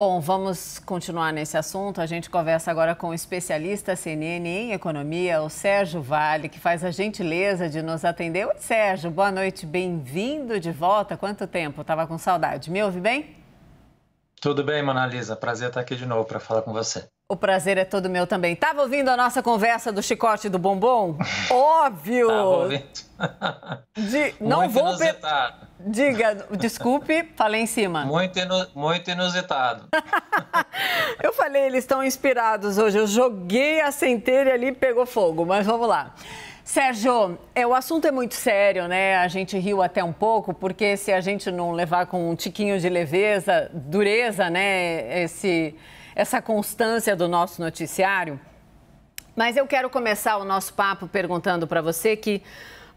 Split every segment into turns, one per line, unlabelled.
Bom, vamos continuar nesse assunto. A gente conversa agora com o especialista CNN em economia, o Sérgio Vale, que faz a gentileza de nos atender. Oi, Sérgio, boa noite, bem-vindo de volta. Quanto tempo? estava com saudade. Me ouve bem?
Tudo bem, Lisa. Prazer estar aqui de novo para falar com você.
O prazer é todo meu também. Tava ouvindo a nossa conversa do chicote do bombom? Óbvio! Tava
ouvindo.
De... Não muito vou. Inusitado. Diga, desculpe, falei em cima.
Muito, inu... muito inusitado.
eu falei, eles estão inspirados hoje. Eu joguei a centelha ali e pegou fogo, mas vamos lá. Sérgio, é, o assunto é muito sério, né? A gente riu até um pouco, porque se a gente não levar com um tiquinho de leveza, dureza, né, esse, essa constância do nosso noticiário. Mas eu quero começar o nosso papo perguntando para você que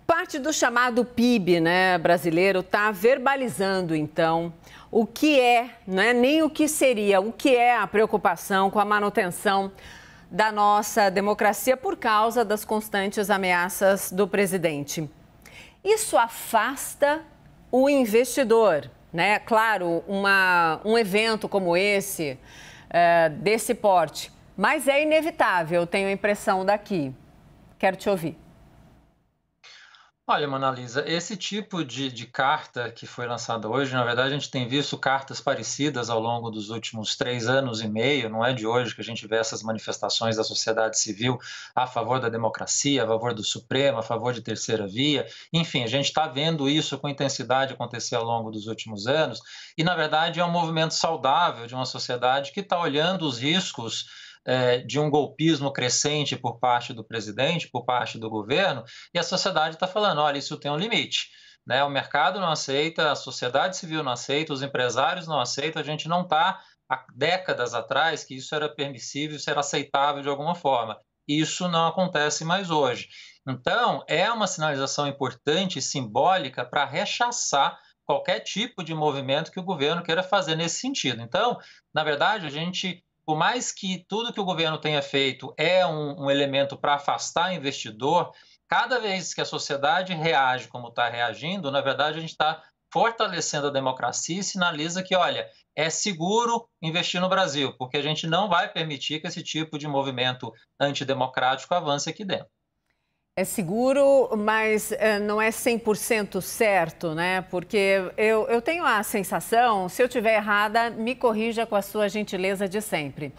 parte do chamado PIB né, brasileiro está verbalizando, então, o que é, não é nem o que seria, o que é a preocupação com a manutenção da nossa democracia por causa das constantes ameaças do presidente. Isso afasta o investidor, né? Claro, uma, um evento como esse, é, desse porte, mas é inevitável, tenho a impressão daqui. Quero te ouvir.
Olha, Monalisa, esse tipo de, de, carta que foi lançada hoje, na verdade, a gente tem visto cartas parecidas ao longo dos últimos três anos e meio. Não é de hoje que a gente vê essas manifestações da sociedade civil a favor da democracia, a favor do Supremo, a favor de terceira via. Enfim, a gente está vendo isso com intensidade acontecer ao longo dos últimos anos. E, na verdade, é um movimento saudável de uma sociedade que está olhando os riscos é, de um golpismo crescente por parte do presidente, por parte do governo, e a sociedade está falando: olha, isso tem um limite. Né? O mercado não aceita, a sociedade civil não aceita, os empresários não aceitam, a gente não está há décadas atrás que isso era permissível, isso era aceitável de alguma forma. Isso não acontece mais hoje. Então, é uma sinalização importante e simbólica para rechaçar qualquer tipo de movimento que o governo queira fazer nesse sentido. Então, na verdade, a gente por mais que tudo que o governo tenha feito é um, um elemento para afastar investidor, cada vez que a sociedade reage como está reagindo, na verdade a gente está fortalecendo a democracia e sinaliza que, olha, é seguro investir no Brasil, porque a gente não vai permitir que esse tipo de movimento antidemocrático avance aqui dentro.
É seguro, mas é, não é 100% certo, né? Porque eu, eu tenho a sensação, se eu tiver errada, me corrija com a sua gentileza de sempre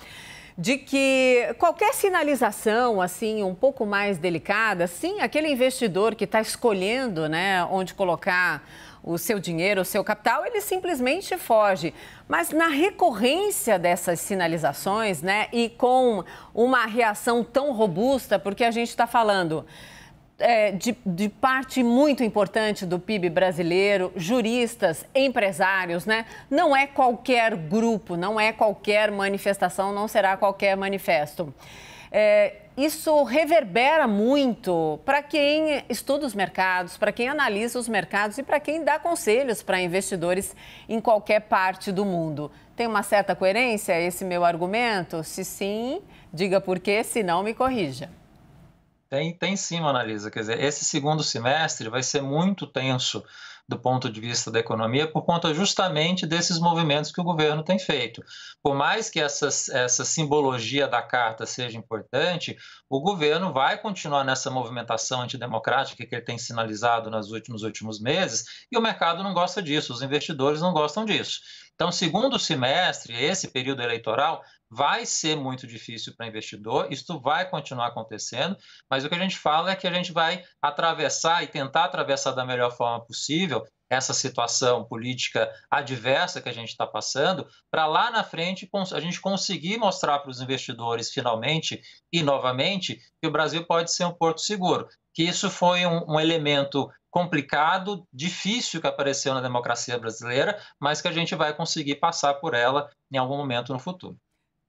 de que qualquer sinalização assim um pouco mais delicada, sim, aquele investidor que está escolhendo né, onde colocar o seu dinheiro, o seu capital, ele simplesmente foge. Mas na recorrência dessas sinalizações, né, e com uma reação tão robusta, porque a gente está falando. É, de, de, parte muito importante do PIB brasileiro, juristas, empresários, né? Não é qualquer grupo, não é qualquer manifestação, não será qualquer manifesto. É, isso reverbera muito para quem estuda os mercados, para quem analisa os mercados e para quem dá conselhos para investidores em qualquer parte do mundo. Tem uma certa coerência esse meu argumento? Se sim, diga por quê, se não, me corrija.
Tem, tem sim, Monalisa. Quer dizer, esse segundo semestre vai ser muito tenso do ponto de vista da economia por conta justamente desses movimentos que o governo tem feito. Por mais que essa, essa simbologia da carta seja importante, o governo vai continuar nessa movimentação antidemocrática que ele tem sinalizado nos últimos, últimos meses e o mercado não gosta disso, os investidores não gostam disso. Então, segundo semestre, esse período eleitoral vai ser muito difícil para investidor, isso vai continuar acontecendo, mas o que a gente fala é que a gente vai atravessar e tentar atravessar da melhor forma possível essa situação política adversa que a gente está passando, para lá na frente a gente conseguir mostrar para os investidores finalmente e novamente que o Brasil pode ser um porto seguro. Que isso foi um, um elemento complicado, difícil que apareceu na democracia brasileira, mas que a gente vai conseguir passar por ela em algum momento no futuro.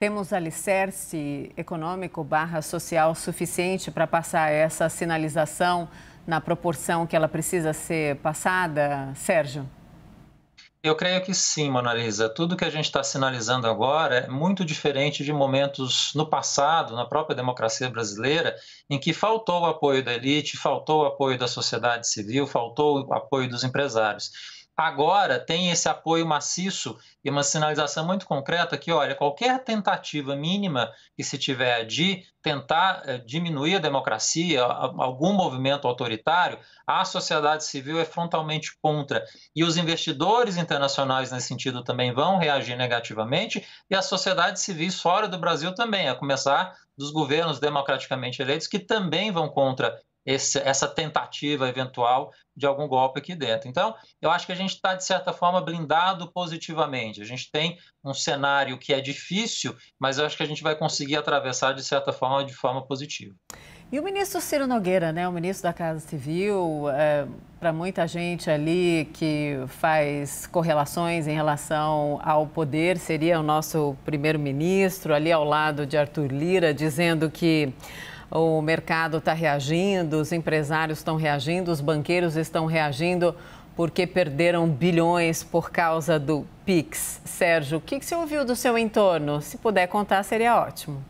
Temos alicerce econômico barra social suficiente para passar essa sinalização na proporção que ela precisa ser passada, Sérgio?
Eu creio que sim, Monalisa. Tudo que a gente está sinalizando agora é muito diferente de momentos no passado, na própria democracia brasileira, em que faltou o apoio da elite, faltou o apoio da sociedade civil, faltou o apoio dos empresários. Agora tem esse apoio maciço e uma sinalização muito concreta que, olha, qualquer tentativa mínima que se tiver de tentar eh, diminuir a democracia, algum movimento autoritário, a sociedade civil é frontalmente contra. E os investidores internacionais, nesse sentido, também vão reagir negativamente, e a sociedade civil fora do Brasil também, a começar dos governos democraticamente eleitos, que também vão contra esse, essa tentativa eventual de algum golpe aqui dentro. Então, eu acho que a gente está, de certa forma, blindado positivamente. A gente tem um cenário que é difícil, mas eu acho que a gente vai conseguir atravessar, de certa forma, de forma positiva.
E o ministro Ciro Nogueira, né, o ministro da Casa Civil, é, para muita gente ali que faz correlações em relação ao poder, seria o nosso primeiro-ministro, ali ao lado de Arthur Lira, dizendo que o mercado está reagindo, os empresários estão reagindo, os banqueiros estão reagindo porque perderam bilhões por causa do Pix. Sérgio, o que, que você ouviu do seu entorno? Se puder contar, seria ótimo.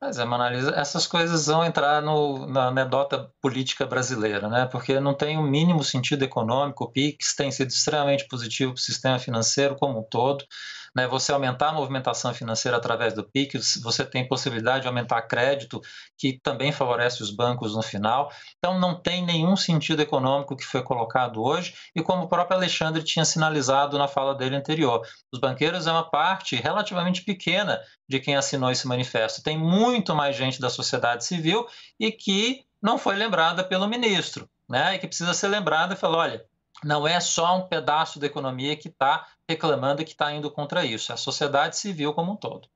Mas é, Manalisa, essas coisas vão entrar no, na anedota política brasileira, né? Porque não tem o um mínimo sentido econômico. O PIX tem sido extremamente positivo para o sistema financeiro como um todo né, você aumentar a movimentação financeira através do PIX, você tem possibilidade de aumentar crédito, que também favorece os bancos no final. Então, não tem nenhum sentido econômico que foi colocado hoje, e como o próprio Alexandre tinha sinalizado na fala dele anterior, os banqueiros é uma parte relativamente pequena de quem assinou esse manifesto. Tem muito mais gente da sociedade civil e que não foi lembrada pelo ministro. Né, e que precisa ser lembrada e falar, olha, não é só um pedaço da economia que está reclamando e que está indo contra isso, é a sociedade civil como um todo.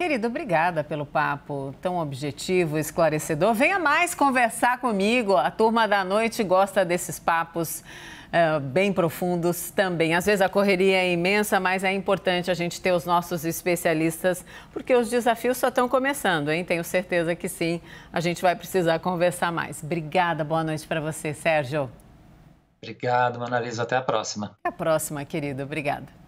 Querido, obrigada pelo papo tão objetivo, esclarecedor. Venha mais conversar comigo. A turma da noite gosta desses papos uh, bem profundos também. Às vezes a correria é imensa, mas é importante a gente ter os nossos especialistas, porque os desafios só estão começando, hein? Tenho certeza que sim. A gente vai precisar conversar mais. Obrigada, boa noite para você, Sérgio.
Obrigado, Monalisa. Até a próxima.
Até a próxima, querido. Obrigada.